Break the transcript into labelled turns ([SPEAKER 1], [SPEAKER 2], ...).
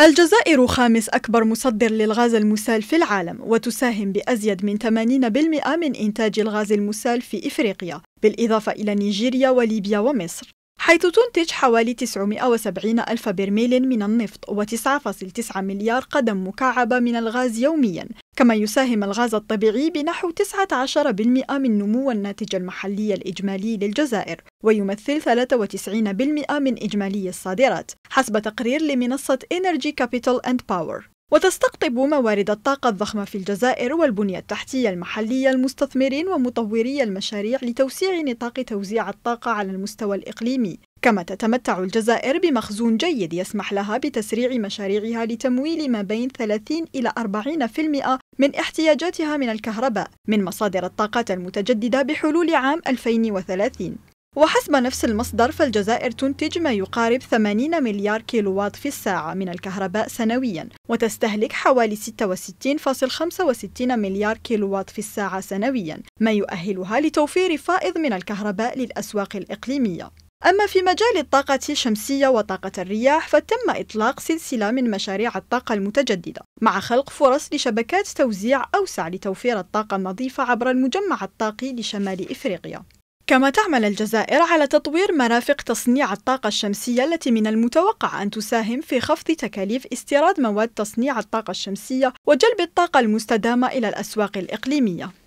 [SPEAKER 1] الجزائر خامس أكبر مصدر للغاز المسال في العالم وتساهم بأزيد من 80% من إنتاج الغاز المسال في إفريقيا بالإضافة إلى نيجيريا وليبيا ومصر حيث تنتج حوالي 970 ألف برميل من النفط و9.9 مليار قدم مكعبة من الغاز يومياً كما يساهم الغاز الطبيعي بنحو 19% من نمو الناتج المحلي الإجمالي للجزائر ويمثل 93% من إجمالي الصادرات حسب تقرير لمنصة Energy Capital and Power وتستقطب موارد الطاقة الضخمة في الجزائر والبنية التحتية المحلية المستثمرين ومطوري المشاريع لتوسيع نطاق توزيع الطاقة على المستوى الإقليمي كما تتمتع الجزائر بمخزون جيد يسمح لها بتسريع مشاريعها لتمويل ما بين 30 إلى 40% من احتياجاتها من الكهرباء من مصادر الطاقات المتجددة بحلول عام 2030 وحسب نفس المصدر فالجزائر تنتج ما يقارب 80 مليار كيلووات في الساعة من الكهرباء سنويا وتستهلك حوالي 66.65 مليار كيلووات في الساعة سنويا ما يؤهلها لتوفير فائض من الكهرباء للأسواق الإقليمية أما في مجال الطاقة الشمسية وطاقة الرياح فتم إطلاق سلسلة من مشاريع الطاقة المتجددة مع خلق فرص لشبكات توزيع أوسع لتوفير الطاقة النظيفة عبر المجمع الطاقي لشمال إفريقيا كما تعمل الجزائر على تطوير مرافق تصنيع الطاقة الشمسية التي من المتوقع أن تساهم في خفض تكاليف استيراد مواد تصنيع الطاقة الشمسية وجلب الطاقة المستدامة إلى الأسواق الإقليمية